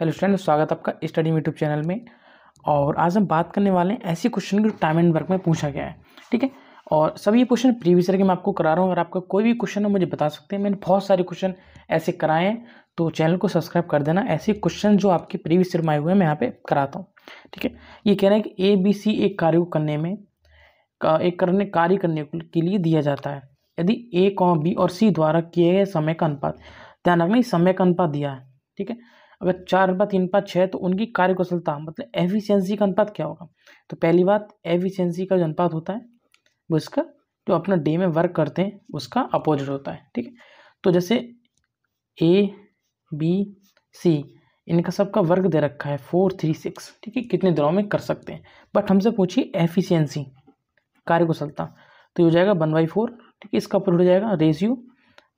hello student स्वागत आपका study YouTube channel में और आज हम बात करने वाले हैं ऐसी क्वेश्चन जो टाइम एंड वर्क में पूछा गया है ठीक है और सभी क्वेश्चन प्रीवियस ईयर के मैं आपको करा रहा हूँ अगर आपका कोई भी क्वेश्चन हो मुझे बता सकते हैं मैंने बहुत सारे क्वेश्चन ऐसे कराए हैं तो चैनल को सब्सक्राइब कर देना ऐसे क्वेश्चन जो आपके प्रीवियस ईयर में आए हुए हैं मैं यहाँ पे कराता हूँ ठीक है ये कह रहे हैं कि ए बी सी एक कार्य को करने में एक करने कार्य करने के लिए दिया जाता है यदि ए कॉम बी और सी द्वारा किए गए समय का अनुपात ध्यान रखना समय का अनुपात दिया है ठीक है अगर चार अनुपात तीन अनुपात छः तो उनकी कार्यकुशलता मतलब एफिशिएंसी का अनुपात क्या होगा तो पहली बात एफिशिएंसी का जो अनुपात होता है वो इसका जो अपना डे में वर्क करते हैं उसका अपोजिट होता है ठीक है तो जैसे ए बी सी इनका सबका वर्क दे रखा है फोर थ्री सिक्स ठीक है कितने दिनों में कर सकते हैं बट हमसे पूछिए एफिशियंसी कार्यकुशलता तो हो जाएगा वन बाई फोर ठीक है इसका अपोजिट हो जाएगा ratio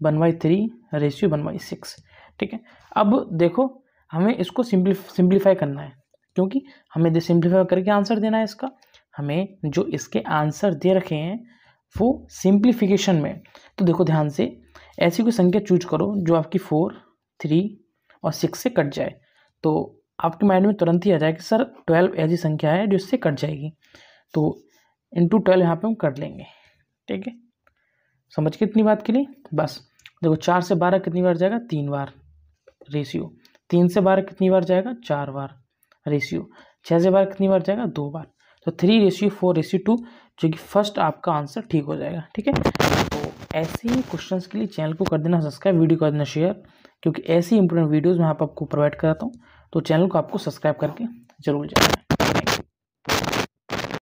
one by three ratio one by six ठीक है अब देखो हमें इसको सिंपली सिंप्लीफाई करना है क्योंकि हमें दे सिंप्लीफाई करके आंसर देना है इसका हमें जो इसके आंसर दे रखे हैं वो सिंप्लीफिकेशन में तो देखो ध्यान से ऐसी कोई संख्या चूज करो जो आपकी फोर थ्री और सिक्स से कट जाए तो आपके माइंड में तुरंत ही आ जाए कि सर ट्वेल्व ऐसी संख्या है जो इससे कट जाएगी तो इंटू ट्वेल्व यहाँ पे हम कर लेंगे ठीक है समझ के इतनी बात के लिए बस देखो चार से बारह कितनी बार जाएगा तीन बार रेशियो तीन से बारह कितनी बार जाएगा चार बार रेशियो छः से बारह कितनी बार जाएगा दो बार तो three ratio four ratio two जो कि फर्स्ट आपका आंसर ठीक हो जाएगा ठीक है तो ऐसे ही क्वेश्चंस के लिए चैनल को कर देना सब्सक्राइब वीडियो कर देना शेयर क्योंकि ऐसी इंपोर्टेंट वीडियोज़ मैं आप आपको प्रोवाइड कराता हूँ तो चैनल को आपको सब्सक्राइब करके जरूर जाना